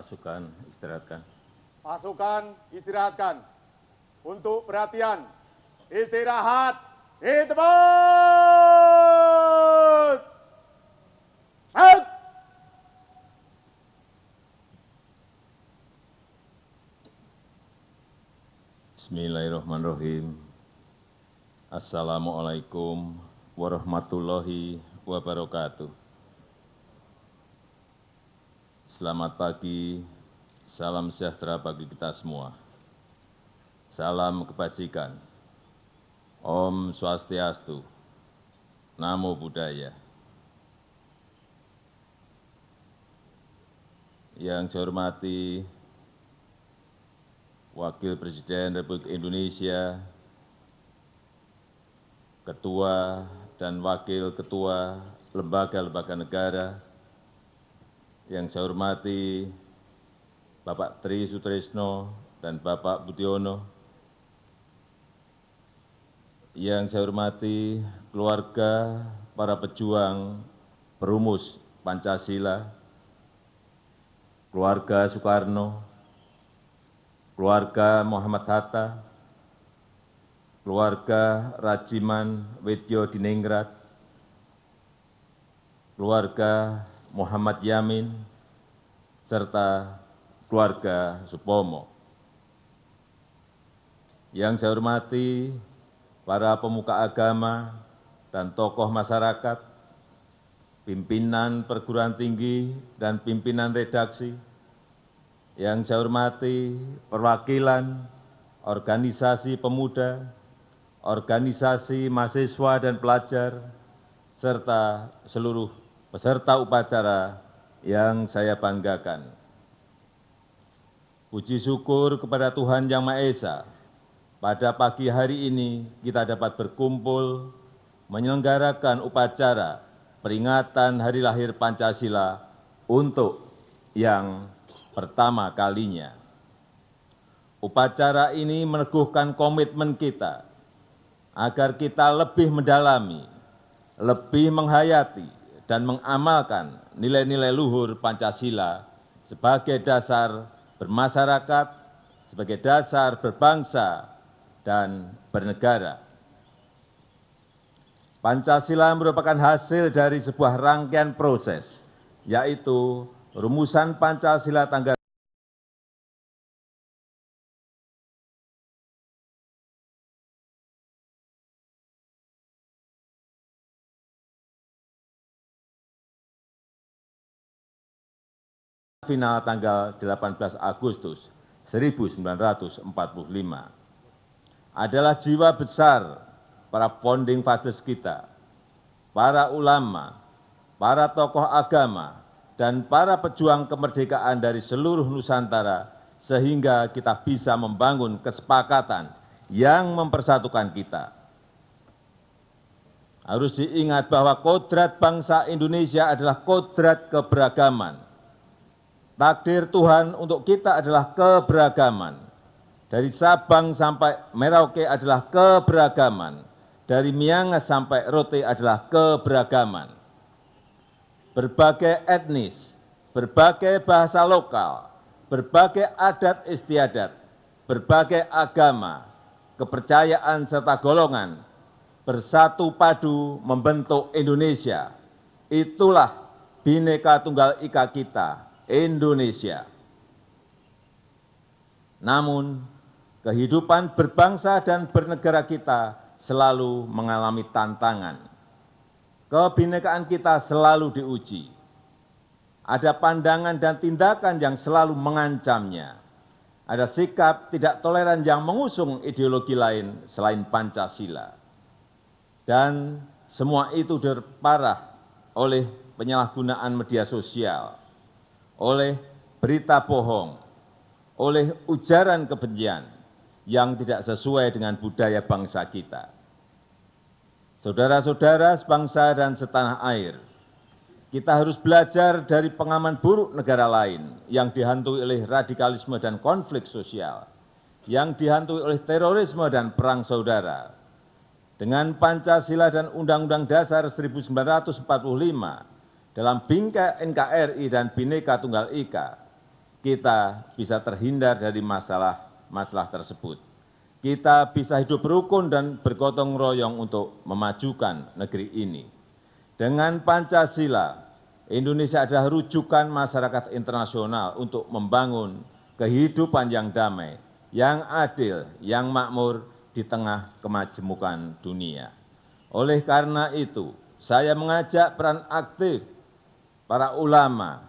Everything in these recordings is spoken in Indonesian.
Pasukan istirahatkan. Pasukan istirahatkan. Untuk perhatian, istirahat di tempat. Out. Bismillahirrahmanirrahim. Assalamualaikum warahmatullahi wabarakatuh selamat pagi, salam sejahtera bagi kita semua. Salam kebajikan, Om Swastiastu, Namo Buddhaya. Yang saya hormati Wakil Presiden Republik Indonesia, Ketua dan Wakil Ketua Lembaga-Lembaga Negara, yang saya hormati bapak tri Sutrisno dan bapak budiono yang saya hormati keluarga para pejuang perumus Pancasila, keluarga Soekarno, keluarga Muhammad Hatta, keluarga Rajiman Wetyo Diningrat, keluarga muhammad yamin serta keluarga supomo yang saya hormati para pemuka agama dan tokoh masyarakat, pimpinan perguruan tinggi dan pimpinan redaksi, yang saya hormati perwakilan organisasi pemuda, organisasi mahasiswa dan pelajar, serta seluruh peserta upacara yang saya banggakan. Puji syukur kepada Tuhan Yang Maha Esa, pada pagi hari ini kita dapat berkumpul menyelenggarakan upacara peringatan hari lahir Pancasila untuk yang pertama kalinya. Upacara ini meneguhkan komitmen kita agar kita lebih mendalami, lebih menghayati, dan mengamalkan nilai-nilai luhur Pancasila sebagai dasar bermasyarakat, sebagai dasar berbangsa, dan bernegara. Pancasila merupakan hasil dari sebuah rangkaian proses, yaitu rumusan Pancasila tanggal final tanggal 18 agustus 1945 adalah jiwa besar para founding fathers kita, para ulama, para tokoh agama, dan para pejuang kemerdekaan dari seluruh Nusantara sehingga kita bisa membangun kesepakatan yang mempersatukan kita. Harus diingat bahwa kodrat bangsa Indonesia adalah kodrat keberagaman. Takdir Tuhan untuk kita adalah keberagaman. Dari Sabang sampai Merauke adalah keberagaman. Dari Miangas sampai Rote adalah keberagaman. Berbagai etnis, berbagai bahasa lokal, berbagai adat istiadat, berbagai agama, kepercayaan serta golongan bersatu padu membentuk Indonesia. Itulah Bhinneka Tunggal Ika kita Indonesia. Namun, kehidupan berbangsa dan bernegara kita selalu mengalami tantangan. Kebinekaan kita selalu diuji. Ada pandangan dan tindakan yang selalu mengancamnya. Ada sikap tidak toleran yang mengusung ideologi lain selain Pancasila. Dan semua itu diperparah oleh penyalahgunaan media sosial, oleh berita bohong, oleh ujaran kebencian yang tidak sesuai dengan budaya bangsa kita. Saudara-saudara sebangsa dan setanah air, kita harus belajar dari pengaman buruk negara lain yang dihantui oleh radikalisme dan konflik sosial, yang dihantui oleh terorisme dan perang saudara. Dengan Pancasila dan Undang-Undang Dasar 1945, dalam bingkai nkri dan bineka tunggal ika kita bisa terhindar dari masalah masalah tersebut. Kita bisa hidup rukun dan bergotong royong untuk memajukan negeri ini. Dengan Pancasila, Indonesia adalah rujukan masyarakat internasional untuk membangun kehidupan yang damai, yang adil, yang makmur di tengah kemajemukan dunia. Oleh karena itu, saya mengajak peran aktif para ulama,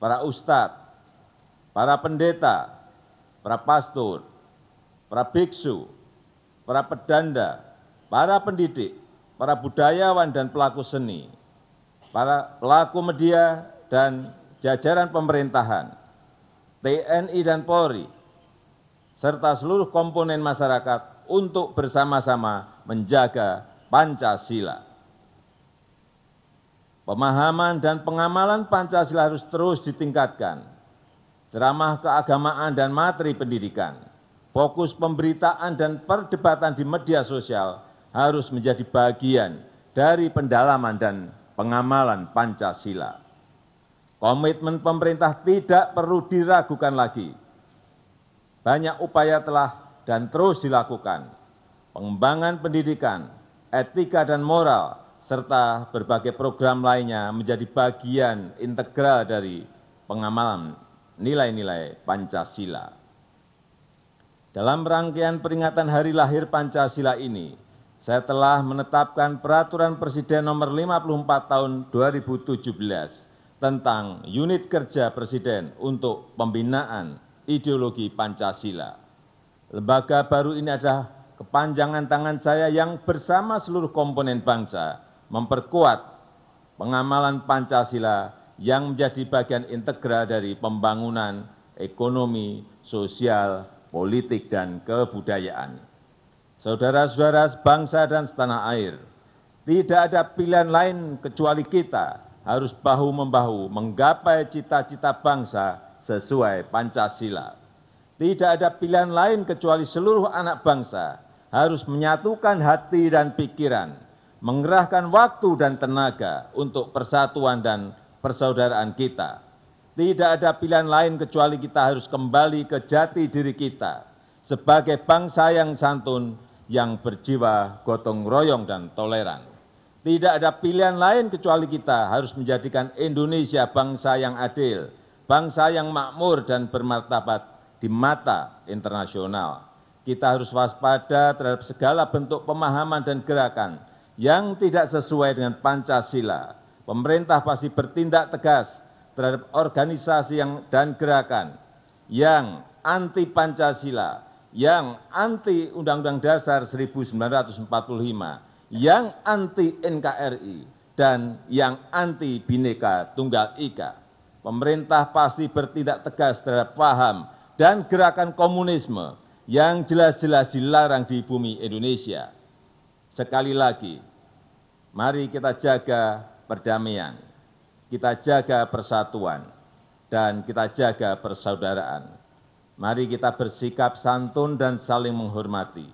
para ustadz, para pendeta, para pastor, para biksu, para pedanda, para pendidik, para budayawan dan pelaku seni, para pelaku media dan jajaran pemerintahan, TNI dan Polri, serta seluruh komponen masyarakat untuk bersama-sama menjaga Pancasila pemahaman dan pengamalan pancasila harus terus ditingkatkan ceramah keagamaan dan materi pendidikan, fokus pemberitaan dan perdebatan di media sosial harus menjadi bagian dari pendalaman dan pengamalan Pancasila. Komitmen pemerintah tidak perlu diragukan lagi. Banyak upaya telah dan terus dilakukan. Pengembangan pendidikan, etika dan moral serta berbagai program lainnya menjadi bagian integral dari pengamalan nilai-nilai Pancasila. Dalam rangkaian peringatan hari lahir Pancasila ini, saya telah menetapkan peraturan Presiden nomor 54 tahun 2017 tentang unit kerja Presiden untuk pembinaan ideologi Pancasila. Lembaga baru ini adalah kepanjangan tangan saya yang bersama seluruh komponen bangsa memperkuat pengamalan pancasila yang menjadi bagian integral dari pembangunan ekonomi, sosial, politik, dan kebudayaan. Saudara-saudara sebangsa dan setanah air, tidak ada pilihan lain kecuali kita harus bahu-membahu menggapai cita-cita bangsa sesuai Pancasila. Tidak ada pilihan lain kecuali seluruh anak bangsa harus menyatukan hati dan pikiran, mengerahkan waktu dan tenaga untuk persatuan dan persaudaraan kita. Tidak ada pilihan lain kecuali kita harus kembali ke jati diri kita sebagai bangsa yang santun, yang berjiwa gotong royong dan toleran. Tidak ada pilihan lain kecuali kita harus menjadikan Indonesia bangsa yang adil, bangsa yang makmur dan bermartabat di mata internasional. Kita harus waspada terhadap segala bentuk pemahaman dan gerakan yang tidak sesuai dengan pancasila pemerintah pasti bertindak tegas terhadap organisasi yang dan gerakan yang anti pancasila yang anti undang-undang dasar 1945 yang anti NKRI dan yang anti Bhinneka Tunggal Ika. Pemerintah pasti bertindak tegas terhadap paham dan gerakan komunisme yang jelas-jelas dilarang di bumi Indonesia. Sekali lagi, mari kita jaga perdamaian, kita jaga persatuan, dan kita jaga persaudaraan. Mari kita bersikap santun dan saling menghormati.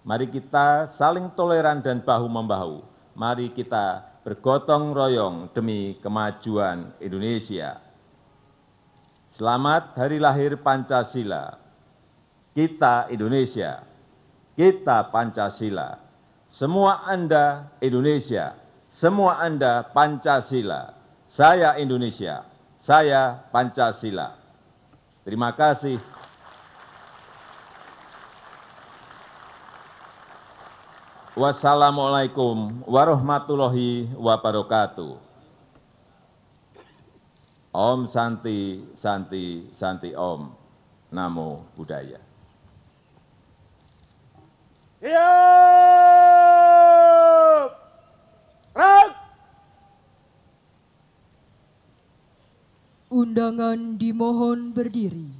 Mari kita saling toleran dan bahu-membahu. Mari kita bergotong royong demi kemajuan Indonesia. Selamat Hari Lahir Pancasila. Kita Indonesia. Kita Pancasila semua Anda Indonesia, semua Anda Pancasila. Saya Indonesia, saya Pancasila. Terima kasih. Wassalamualaikum warahmatullahi wabarakatuh. Om Santi, Santi, Santi Om. Namo Buddhaya. Yeah! undangan dimohon berdiri.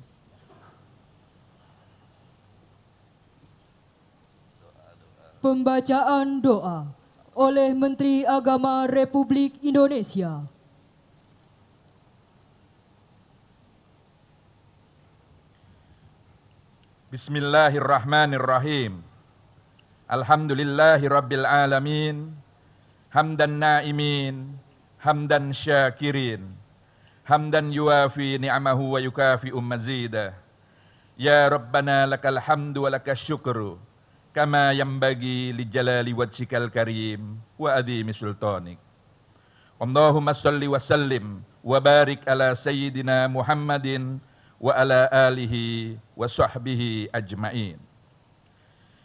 Pembacaan doa oleh Menteri Agama Republik Indonesia. Bismillahirrahmanirrahim. Alhamdulillahi Rabbil Alamin. Hamdan naimin. Hamdan syakirin hamdan yuafi ni'amahu wa yukafi ummazida ya rabbana lakal hamdu wa lakal syukru kama yambagi li jalali wajhikal karim wa adhimi sultanik Allahumma salli wa sallim wa barik ala sayyidina Muhammadin wa ala alihi wa sahbihi ajmain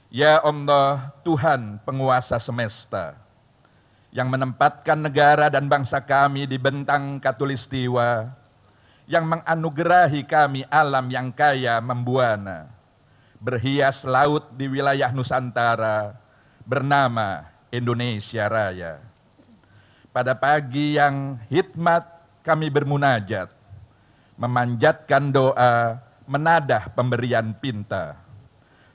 Ya Allah Tuhan penguasa semesta yang menempatkan negara dan bangsa kami di bentang katulistiwa, yang menganugerahi kami alam yang kaya membuana, berhias laut di wilayah Nusantara, bernama Indonesia Raya. Pada pagi yang hikmat kami bermunajat, memanjatkan doa, menadah pemberian pinta.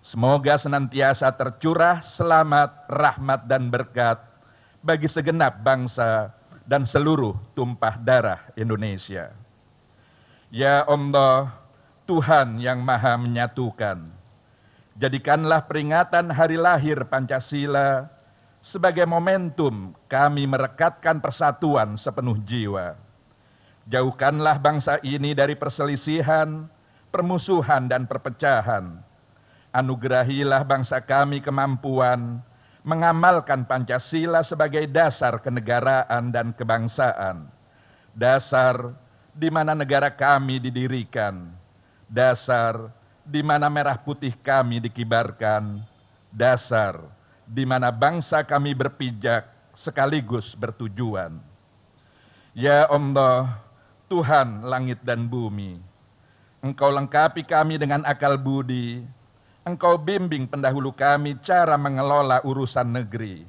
Semoga senantiasa tercurah selamat, rahmat, dan berkat bagi segenap bangsa dan seluruh tumpah darah Indonesia. Ya Allah, Tuhan yang Maha Menyatukan, jadikanlah peringatan hari lahir Pancasila sebagai momentum kami merekatkan persatuan sepenuh jiwa. Jauhkanlah bangsa ini dari perselisihan, permusuhan, dan perpecahan. Anugerahilah bangsa kami kemampuan mengamalkan Pancasila sebagai dasar kenegaraan dan kebangsaan, dasar di mana negara kami didirikan, dasar di mana merah putih kami dikibarkan, dasar di mana bangsa kami berpijak sekaligus bertujuan. Ya Allah, Tuhan langit dan bumi, Engkau lengkapi kami dengan akal budi, Engkau bimbing pendahulu kami cara mengelola urusan negeri,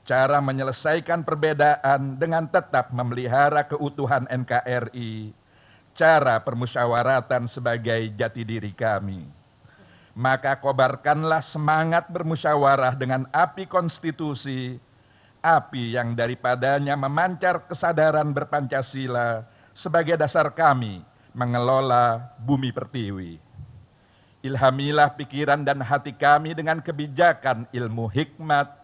cara menyelesaikan perbedaan dengan tetap memelihara keutuhan NKRI, cara permusyawaratan sebagai jati diri kami. Maka kobarkanlah semangat bermusyawarah dengan api konstitusi, api yang daripadanya memancar kesadaran berpancasila sebagai dasar kami mengelola bumi pertiwi. Ilhamilah pikiran dan hati kami dengan kebijakan ilmu hikmat,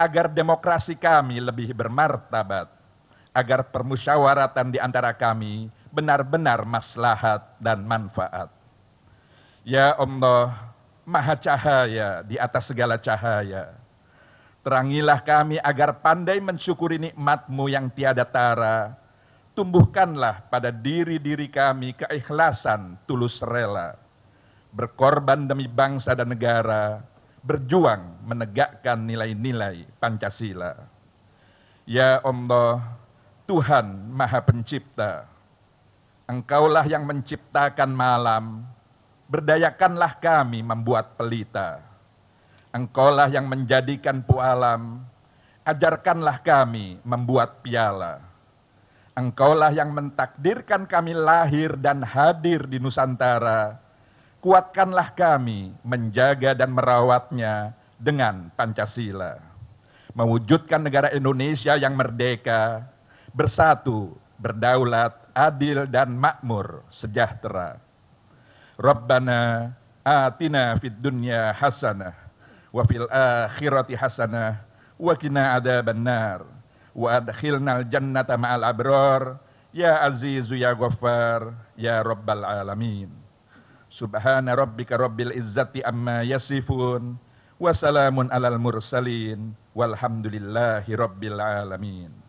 agar demokrasi kami lebih bermartabat, agar permusyawaratan di antara kami benar-benar maslahat dan manfaat. Ya Allah, Maha Cahaya di atas segala cahaya, terangilah kami agar pandai mensyukuri nikmatmu yang tiada tara, tumbuhkanlah pada diri-diri kami keikhlasan tulus rela berkorban demi bangsa dan negara, berjuang menegakkan nilai-nilai Pancasila. Ya Allah, Tuhan Maha Pencipta, Engkaulah yang menciptakan malam, berdayakanlah kami membuat pelita. Engkaulah yang menjadikan pualam, ajarkanlah kami membuat piala. Engkaulah yang mentakdirkan kami lahir dan hadir di Nusantara, kuatkanlah kami menjaga dan merawatnya dengan Pancasila. Mewujudkan negara Indonesia yang merdeka, bersatu, berdaulat, adil dan makmur, sejahtera. Rabbana atina fid dunya hasanah wa fil akhirati hasanah wa qina adzabannar wa adkhilnal jannata ma'al abrar ya azizu ya ghaffar ya rabbal alamin. Subhana rabbika rabbil izzati amma yasifun. Wassalamun alal mursalin. Walhamdulillahi rabbil alamin.